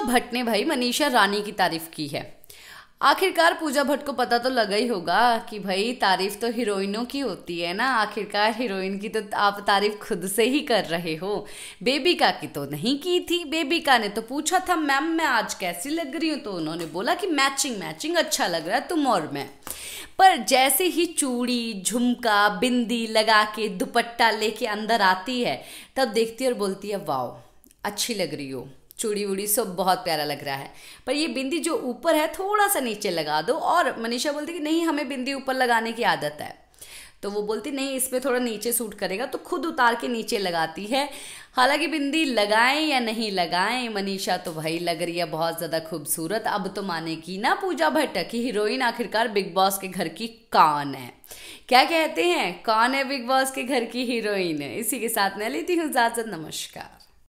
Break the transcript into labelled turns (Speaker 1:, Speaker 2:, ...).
Speaker 1: भट्ट ने भाई मनीषा रानी की तारीफ की है आखिरकार पूजा भट्ट को पता तो लगा ही होगा कि भाई तारीफ तो हीरोइनों की होती है ना आखिरकार हीरोइन की तो आप तारीफ खुद से ही कर रहे हो बेबिका की तो नहीं की थी बेबिका ने तो पूछा था मैम मैं आज कैसी लग रही हूँ तो उन्होंने बोला कि मैचिंग मैचिंग अच्छा लग रहा है तुम और मैं पर जैसे ही चूड़ी झुमका बिंदी लगा के दुपट्टा लेके अंदर आती है तब देखती है और बोलती है वाओ अच्छी लग रही हो चूड़ी वूड़ी सब बहुत प्यारा लग रहा है पर ये बिंदी जो ऊपर है थोड़ा सा नीचे लगा दो और मनीषा बोलती कि नहीं हमें बिंदी ऊपर लगाने की आदत है तो वो बोलती नहीं इसमें थोड़ा नीचे सूट करेगा तो खुद उतार के नीचे लगाती है हालांकि बिंदी लगाएं या नहीं लगाएं मनीषा तो भाई लग रही है बहुत ज़्यादा खूबसूरत अब तो मानेगी ना पूजा भट्ट की हीरोइन आखिरकार बिग बॉस के घर की कौन है क्या कहते हैं कौन है बिग बॉस के घर की हीरोइन इसी के साथ मैं लेती हूँ इजाज़त नमस्कार